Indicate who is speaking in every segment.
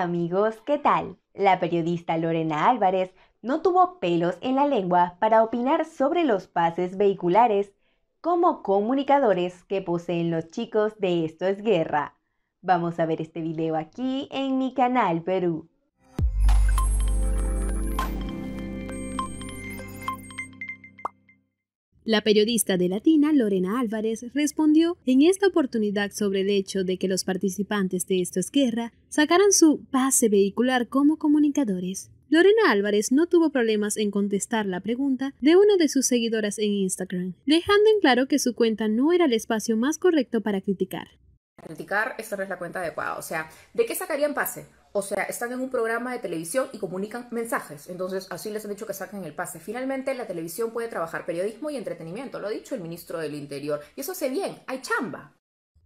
Speaker 1: amigos, ¿qué tal? La periodista Lorena Álvarez no tuvo pelos en la lengua para opinar sobre los pases vehiculares como comunicadores que poseen los chicos de Esto es Guerra. Vamos a ver este video aquí en mi canal Perú.
Speaker 2: La periodista de Latina, Lorena Álvarez, respondió en esta oportunidad sobre el hecho de que los participantes de Esto es Guerra sacaran su pase vehicular como comunicadores. Lorena Álvarez no tuvo problemas en contestar la pregunta de una de sus seguidoras en Instagram, dejando en claro que su cuenta no era el espacio más correcto para criticar.
Speaker 3: Criticar, esa no es la cuenta adecuada. O sea, ¿de qué sacarían pase? o sea, están en un programa de televisión y comunican mensajes. Entonces, así les han dicho que saquen el pase. Finalmente, la televisión puede trabajar periodismo y entretenimiento, lo ha dicho el ministro del Interior. Y eso hace bien, hay chamba.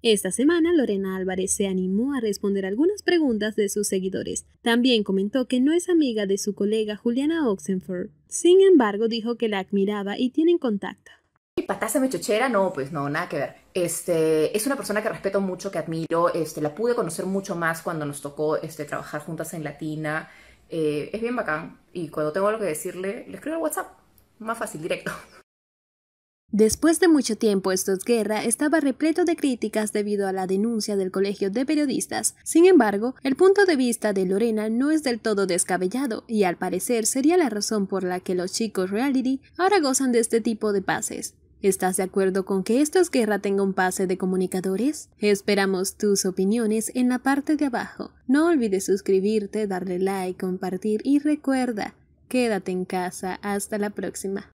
Speaker 2: Esta semana, Lorena Álvarez se animó a responder algunas preguntas de sus seguidores. También comentó que no es amiga de su colega Juliana Oxenford. Sin embargo, dijo que la admiraba y tienen contacto.
Speaker 3: ¿Y pataza me chochera? No, pues no, nada que ver. Este, es una persona que respeto mucho, que admiro, este, la pude conocer mucho más cuando nos tocó este, trabajar juntas en Latina. Eh, es bien bacán y cuando tengo algo que decirle, le escribo al WhatsApp, más fácil, directo.
Speaker 2: Después de mucho tiempo, Estos Guerra estaba repleto de críticas debido a la denuncia del Colegio de Periodistas. Sin embargo, el punto de vista de Lorena no es del todo descabellado y al parecer sería la razón por la que los chicos reality ahora gozan de este tipo de pases. ¿Estás de acuerdo con que esto es guerra tenga un pase de comunicadores? Esperamos tus opiniones en la parte de abajo. No olvides suscribirte, darle like, compartir y recuerda, quédate en casa. Hasta la próxima.